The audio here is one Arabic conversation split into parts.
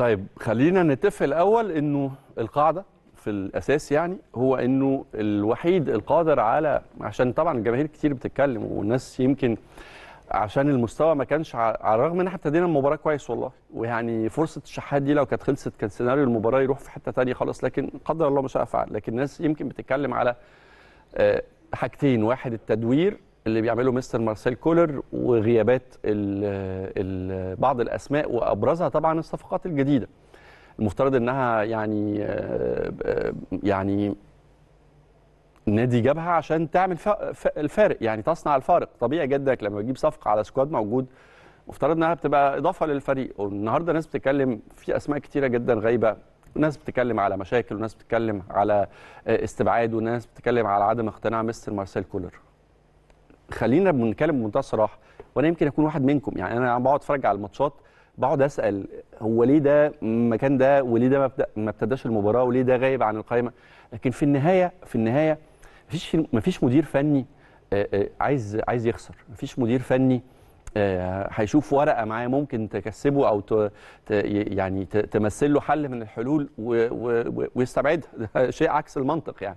طيب خلينا نتفق الاول انه القاعده في الاساس يعني هو انه الوحيد القادر على عشان طبعا الجماهير كتير بتتكلم والناس يمكن عشان المستوى ما كانش على الرغم ان احنا ابتدينا المباراه كويس والله ويعني فرصه الشحات دي لو كانت خلصت كان سيناريو المباراه يروح في حته ثانيه خالص لكن قدر الله ما شاء فعل لكن الناس يمكن بتتكلم على آه، حاجتين واحد التدوير اللي بيعمله مستر مارسيل كولر وغيابات ال ال بعض الاسماء وابرزها طبعا الصفقات الجديده المفترض انها يعني آه، يعني نادي جابها عشان تعمل الفارق يعني تصنع الفارق طبيعي جدا لما تجيب صفقه على سكواد موجود مفترض انها بتبقى اضافه للفريق والنهارده ناس بتتكلم في اسماء كتيره جدا غايبه وناس بتتكلم على مشاكل وناس بتتكلم على آه، استبعاد وناس بتتكلم على عدم اقتناع مستر مارسيل كولر خلينا بنتكلم بمنتهى الصراحه وانا يمكن اكون واحد منكم يعني انا بقعد اتفرج على الماتشات بقعد اسال هو ليه ده المكان ده وليه ده ما ابتداش المباراه وليه ده غايب عن القائمه لكن في النهايه في النهايه مفيش مفيش مدير فني عايز عايز يخسر مفيش مدير فني هيشوف ورقه معاه ممكن تكسبه او يعني تمثل له حل من الحلول ويستبعدها شيء عكس المنطق يعني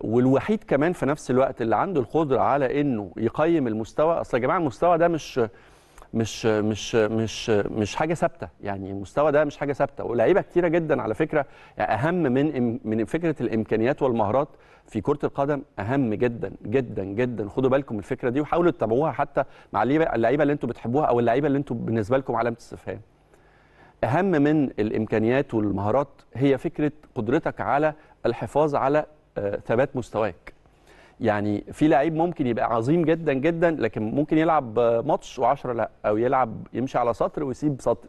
والوحيد كمان في نفس الوقت اللي عنده القدره على انه يقيم المستوى اصل يا جماعه المستوى ده مش مش مش مش مش حاجه ثابته يعني المستوى ده مش حاجه ثابته ولاعيبه كتيره جدا على فكره يعني اهم من من فكره الامكانيات والمهارات في كره القدم اهم جدا جدا جدا خدوا بالكم الفكره دي وحاولوا تتابعوها حتى مع اللعيبه اللي انتم بتحبوها او اللعيبه اللي انتم بالنسبه لكم علامه استفهام اهم من الامكانيات والمهارات هي فكره قدرتك على الحفاظ على ثبات مستواك يعني في لعيب ممكن يبقى عظيم جدا جدا لكن ممكن يلعب ماتش و10 لا او يلعب يمشي على سطر ويسيب سطر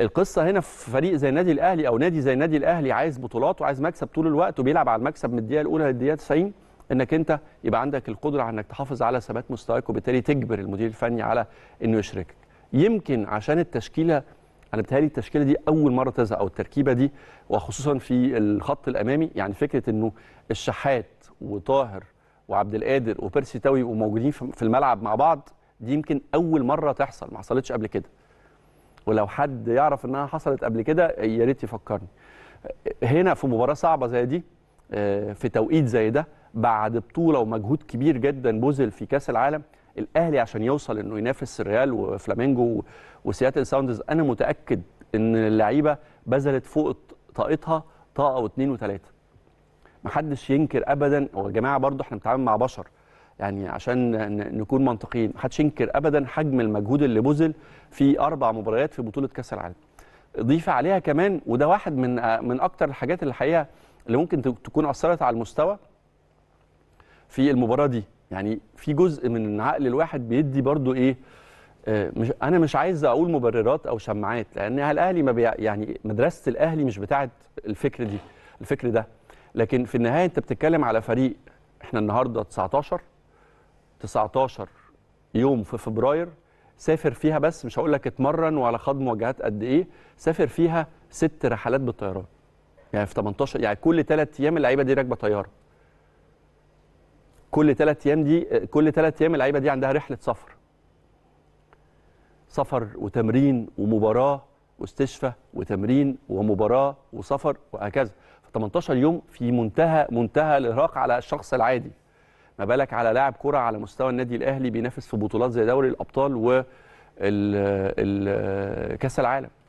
القصه هنا في فريق زي النادي الاهلي او نادي زي النادي الاهلي عايز بطولات وعايز مكسب طول الوقت وبيلعب على المكسب من الدقيقه الاولى للدقيقه 90 انك انت يبقى عندك القدره على انك تحافظ على ثبات مستواك وبالتالي تجبر المدير الفني على انه يشركك يمكن عشان التشكيله انا بتهيألي التشكيله دي اول مره تظهر او التركيبه دي وخصوصا في الخط الامامي يعني فكره انه الشحات وطاهر وعبد القادر وبيرسي تاوي وموجودين في الملعب مع بعض دي يمكن اول مره تحصل ما حصلتش قبل كده ولو حد يعرف انها حصلت قبل كده يا ريت يفكرني هنا في مباراه صعبه زي دي آه، في توقيت زي ده بعد بطوله ومجهود كبير جدا بذل في كاس العالم الاهلي عشان يوصل انه ينافس الريال وفلامينجو وسياتل ساوندز انا متاكد ان اللعيبه بذلت فوق طاقتها طاقه واثنين وثلاثه محدش ينكر ابدا هو يا جماعه برضه احنا بنتعامل مع بشر يعني عشان نكون منطقيين محدش ينكر ابدا حجم المجهود اللي بذل في اربع مباريات في بطوله كاس العالم ضيف عليها كمان وده واحد من من اكتر الحاجات الحقيقه اللي ممكن تكون اثرت على المستوى في المباراه دي يعني في جزء من عقل الواحد بيدي برضو ايه آه، مش انا مش عايز اقول مبررات او شماعات لان الاهلي ما بي يعني مدرسه الاهلي مش بتاعه الفكر دي الفكر ده لكن في النهايه انت بتتكلم على فريق احنا النهارده 19 19 يوم في فبراير سافر فيها بس مش هقول لك اتمرن وعلى خد مواجهات قد ايه سافر فيها ست رحلات بالطيران يعني في 18 يعني كل ثلاث ايام اللعيبه دي راكبه طياره كل ثلاث ايام دي كل ثلاث ايام اللعيبه دي عندها رحله سفر سفر وتمرين ومباراه واستشفى وتمرين ومباراه وسفر وهكذا ف 18 يوم في منتهى منتهى الارهاق على الشخص العادي ما بالك على لاعب كره على مستوى النادي الاهلي بينافس في بطولات زي دوري الابطال وكاس العالم